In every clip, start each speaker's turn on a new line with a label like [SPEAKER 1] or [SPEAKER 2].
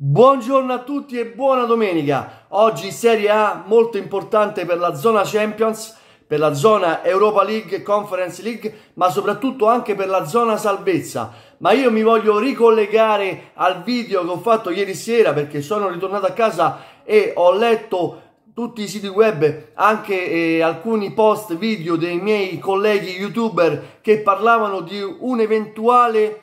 [SPEAKER 1] Buongiorno a tutti e buona domenica. Oggi Serie A molto importante per la zona Champions, per la zona Europa League, Conference League, ma soprattutto anche per la zona salvezza. Ma io mi voglio ricollegare al video che ho fatto ieri sera perché sono ritornato a casa e ho letto tutti i siti web, anche eh, alcuni post video dei miei colleghi youtuber che parlavano di un'eventuale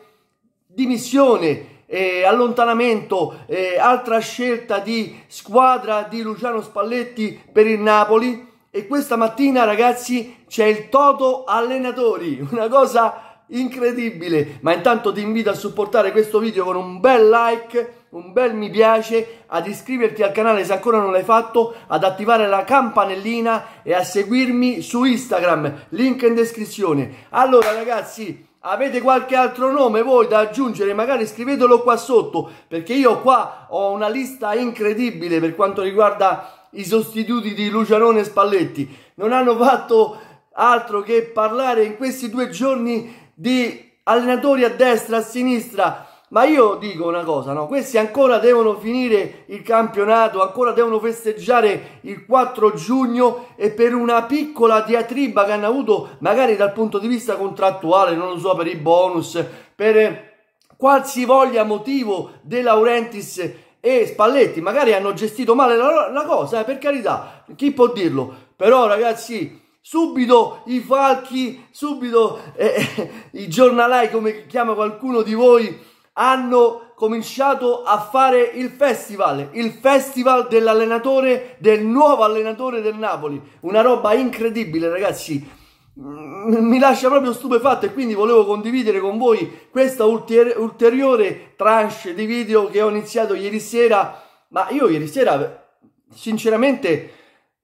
[SPEAKER 1] dimissione eh, allontanamento, eh, altra scelta di squadra di Luciano Spalletti per il Napoli. E questa mattina, ragazzi, c'è il Toto Allenatori, una cosa incredibile. Ma intanto ti invito a supportare questo video con un bel like, un bel mi piace, ad iscriverti al canale se ancora non l'hai fatto, ad attivare la campanellina e a seguirmi su Instagram, link in descrizione. Allora, ragazzi, Avete qualche altro nome voi da aggiungere? Magari scrivetelo qua sotto perché io qua ho una lista incredibile per quanto riguarda i sostituti di Lucianone e Spalletti. Non hanno fatto altro che parlare in questi due giorni di allenatori a destra, e a sinistra, ma io dico una cosa, no? Questi ancora devono finire il campionato, ancora devono festeggiare il 4 giugno e per una piccola diatriba che hanno avuto, magari dal punto di vista contrattuale, non lo so, per i bonus, per qualsivoglia motivo De Laurentiis e Spalletti, magari hanno gestito male la, la cosa, eh, per carità, chi può dirlo? Però ragazzi, subito i falchi, subito eh, i giornalai, come chiama qualcuno di voi, hanno cominciato a fare il festival, il festival dell'allenatore, del nuovo allenatore del Napoli. Una roba incredibile, ragazzi. Mm, mi lascia proprio stupefatto e quindi volevo condividere con voi questa ulteriore tranche di video che ho iniziato ieri sera. Ma io ieri sera, sinceramente,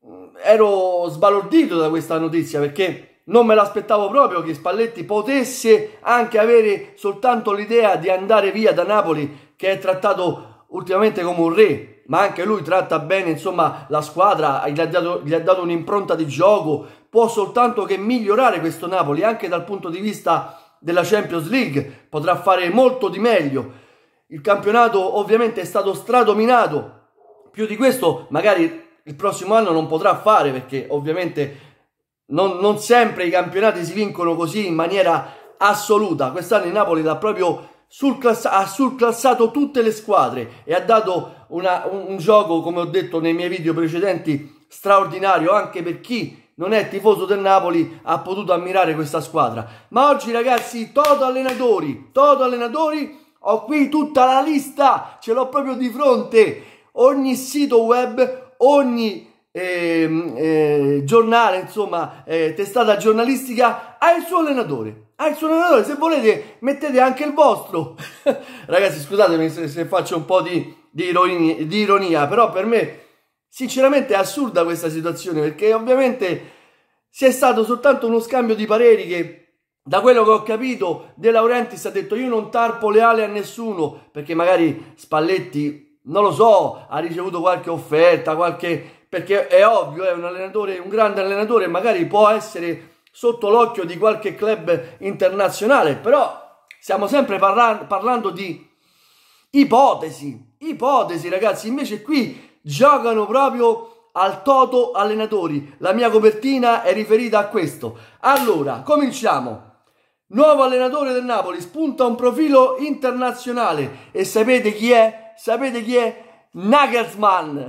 [SPEAKER 1] mm, ero sbalordito da questa notizia perché non me l'aspettavo proprio che Spalletti potesse anche avere soltanto l'idea di andare via da Napoli, che è trattato ultimamente come un re, ma anche lui tratta bene insomma, la squadra, gli ha dato, gli ha dato un'impronta di gioco, può soltanto che migliorare questo Napoli anche dal punto di vista della Champions League, potrà fare molto di meglio. Il campionato ovviamente è stato stradominato, più di questo magari il prossimo anno non potrà fare perché ovviamente non, non sempre i campionati si vincono così in maniera assoluta. Quest'anno il Napoli l'ha proprio Surclass ha surclassato tutte le squadre e ha dato una, un, un, gioco, come ho detto nei miei video precedenti, straordinario anche per chi non è tifoso del Napoli ha potuto ammirare questa squadra. Ma oggi ragazzi, Toto Allenatori, Toto Allenatori, ho qui tutta la lista, ce l'ho proprio di fronte, ogni sito web, ogni eh, eh, giornale, insomma, eh, testata giornalistica, ha il suo allenatore. Ha suo allenatore, se volete mettete anche il vostro. Ragazzi, scusatemi se, se, faccio un po' di, di, ironia, di ironia, però per me sinceramente è assurda questa situazione perché ovviamente si è stato soltanto uno scambio di pareri che da quello che ho capito De Laurentiis ha detto io non tarpo le ali a nessuno perché magari Spalletti non lo so ha ricevuto qualche offerta qualche perché è ovvio, è un allenatore, un grande allenatore, magari può essere sotto l'occhio di qualche club internazionale, però stiamo sempre parla- parlando di ipotesi, ipotesi ragazzi, invece qui giocano proprio al toto allenatori, la mia copertina è riferita a questo. Allora, cominciamo. Nuovo allenatore del Napoli, spunta un profilo internazionale e sapete chi è? Sapete chi è? Nagelsmann,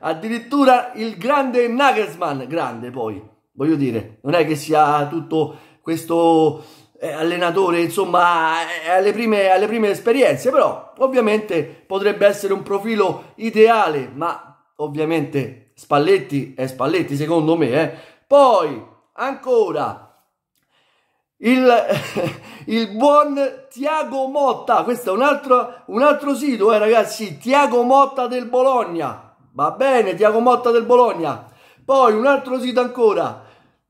[SPEAKER 1] addirittura il grande Nagelsmann, grande poi, voglio dire, non è che sia tutto questo eh, allenatore, insomma, eh, alle prime, alle prime esperienze, però ovviamente potrebbe essere un profilo ideale, ma ovviamente Spalletti è Spalletti secondo me, eh. Poi, ancora, il, il, buon Tiago Motta, questo è un altro, un altro sito, eh, ragazzi, Tiago Motta del Bologna, va bene, Tiago Motta del Bologna, poi un altro sito ancora,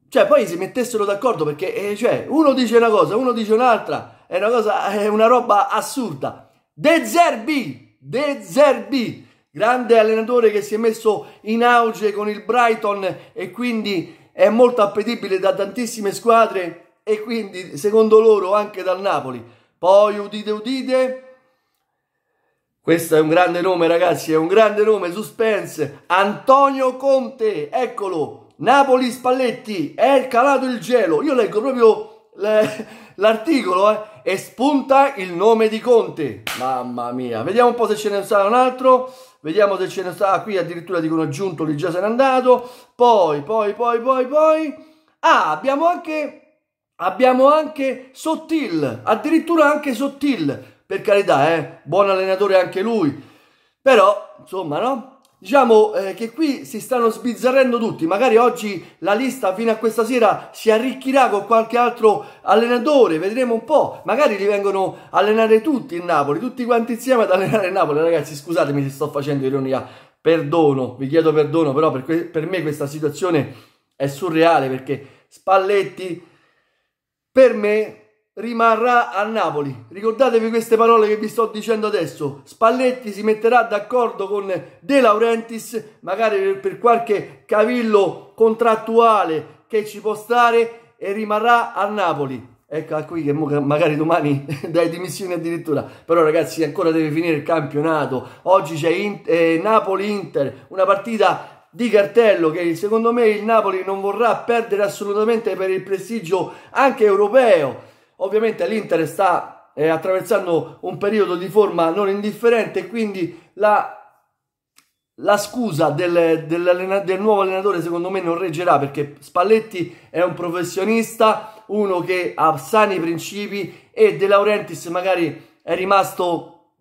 [SPEAKER 1] cioè poi si mettessero d'accordo perché eh, cioè, uno dice una cosa, uno dice un'altra, è una cosa, è una roba assurda. De Zerbi, De Zerbi, grande allenatore che si è messo in auge con il Brighton e quindi è molto appetibile da tantissime squadre e quindi secondo loro anche dal Napoli. Poi udite udite, questo è un grande nome ragazzi, è un grande nome, suspense, Antonio Conte, eccolo, Napoli Spalletti, è calato il gelo, io leggo proprio l'articolo eh, e spunta il nome di Conte, mamma mia, vediamo un po' se ce ne sarà un altro, vediamo se ce ne sarà, ah, qui addirittura dicono Giuntoli già se n'è andato, poi, poi, poi, poi, poi, ah, abbiamo anche Abbiamo anche Sottil, addirittura anche Sottil, per carità, eh, buon allenatore anche lui. Però, insomma, no? Diciamo eh, che qui si stanno sbizzarrendo tutti, magari oggi la lista fino a questa sera si arricchirà con qualche altro allenatore, vedremo un po', magari li vengono a allenare tutti in Napoli, tutti quanti insieme ad allenare in Napoli, ragazzi scusatemi se sto facendo ironia, perdono, vi chiedo perdono, però per, per me questa situazione è surreale perché Spalletti per me rimarrà a Napoli. Ricordatevi queste parole che vi sto dicendo adesso. Spalletti si metterà d'accordo con De Laurentiis, magari per qualche cavillo contrattuale che ci può stare e rimarrà a Napoli. Ecco qui che magari domani dai dimissioni addirittura. Però ragazzi ancora deve finire il campionato. Oggi c'è eh, Napoli-Inter, una partita di cartello che secondo me il Napoli non vorrà perdere assolutamente per il prestigio anche europeo. Ovviamente l'Inter sta eh, attraversando un periodo di forma non indifferente quindi la la scusa del, del, del, nuovo allenatore secondo me non reggerà perché Spalletti è un professionista, uno che ha sani principi e De Laurentiis magari è rimasto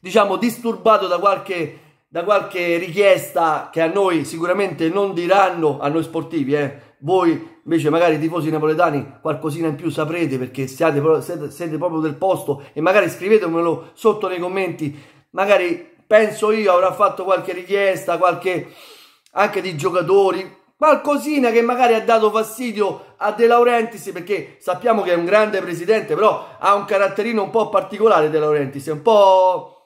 [SPEAKER 1] diciamo disturbato da qualche da qualche richiesta che a noi sicuramente non diranno, a noi sportivi, eh, voi invece magari tifosi napoletani qualcosina in più saprete perché siete, siete, proprio del posto e magari scrivetemelo sotto nei commenti magari penso io avrà fatto qualche richiesta qualche anche di giocatori qualcosina che magari ha dato fastidio a De Laurentiis perché sappiamo che è un grande presidente però ha un caratterino un po' particolare De Laurentiis è un po'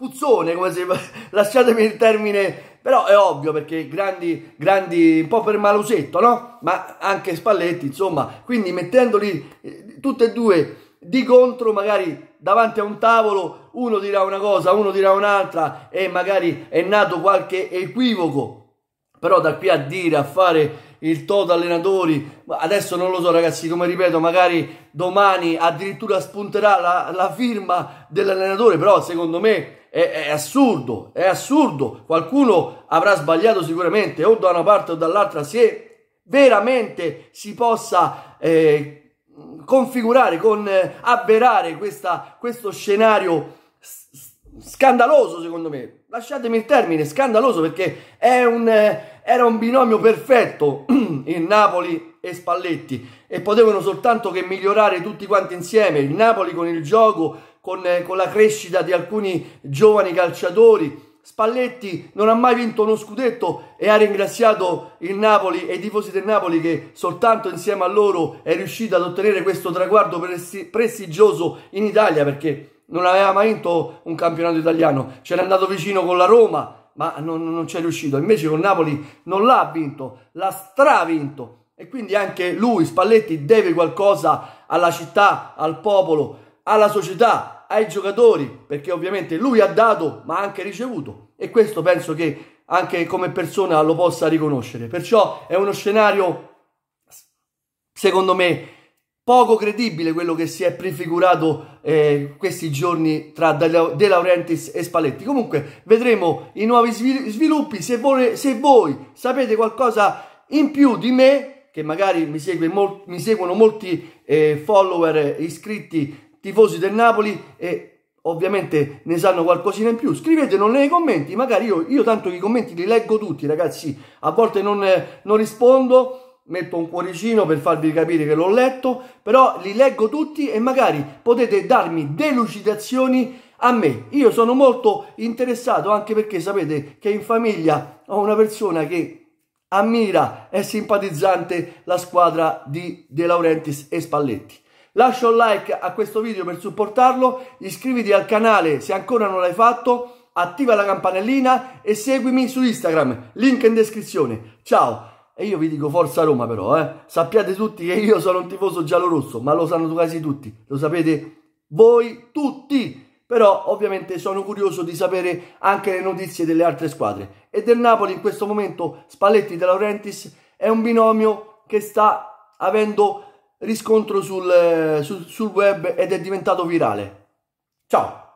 [SPEAKER 1] puzzone, come se lasciatemi il termine, però è ovvio perché grandi, grandi, un po' per Malusetto, no? Ma anche Spalletti, insomma, quindi mettendoli eh, tutti e due di contro, magari davanti a un tavolo, uno dirà una cosa, uno dirà un'altra e magari è nato qualche equivoco, però da qui a dire, a fare il Toto allenatori, adesso non lo so ragazzi, come ripeto, magari domani addirittura spunterà la, la firma dell'allenatore, però secondo me è, è, assurdo, è assurdo, qualcuno avrà sbagliato sicuramente o da una parte o dall'altra, se veramente si possa... Eh, configurare, con eh, avverare questa, questo scenario scandaloso secondo me, lasciatemi il termine, scandaloso perché un, eh, era un binomio perfetto il Napoli e Spalletti e potevano soltanto che migliorare tutti quanti insieme, il Napoli con il gioco, con, eh, con la crescita di alcuni giovani calciatori, Spalletti non ha mai vinto uno scudetto e ha ringraziato il Napoli e i tifosi del Napoli che soltanto insieme a loro è riuscito ad ottenere questo traguardo prestigioso in Italia perché non aveva mai vinto un campionato italiano, c'era andato vicino con la Roma, ma non, non c'è riuscito, invece con Napoli non l'ha vinto, l'ha stravinto e quindi anche lui, Spalletti, deve qualcosa alla città, al popolo, alla società, ai giocatori, perché ovviamente lui ha dato ma ha anche ricevuto e questo penso che anche come persona lo possa riconoscere. Perciò è uno scenario, secondo me, Poco credibile quello che si è prefigurato eh, questi giorni tra De Laurentiis e Spalletti. Comunque vedremo i nuovi sviluppi. Se, vole, se voi sapete qualcosa in più di me, che magari mi, segue mol, mi seguono molti eh, follower iscritti tifosi del Napoli, e ovviamente ne sanno qualcosina in più scrivetelo nei commenti magari io, io tanto i commenti li leggo tutti ragazzi a volte non, non rispondo metto un cuoricino per farvi capire che l'ho letto, però li leggo tutti e magari potete darmi delucidazioni a me. Io sono molto interessato anche perché sapete che in famiglia ho una persona che ammira e simpatizzante la squadra di De Laurentiis e Spalletti. Lascia un like a questo video per supportarlo, iscriviti al canale se ancora non l'hai fatto, attiva la campanellina e seguimi su Instagram, link in descrizione. Ciao! E io vi dico forza Roma però, eh. Sappiate tutti che io sono un tifoso giallorosso, ma lo sanno quasi tutti, lo sapete voi tutti. Però ovviamente sono curioso di sapere anche le notizie delle altre squadre. E del Napoli in questo momento Spalletti De Laurentiis è un binomio che sta avendo riscontro sul, eh, sul, sul web ed è diventato virale. Ciao!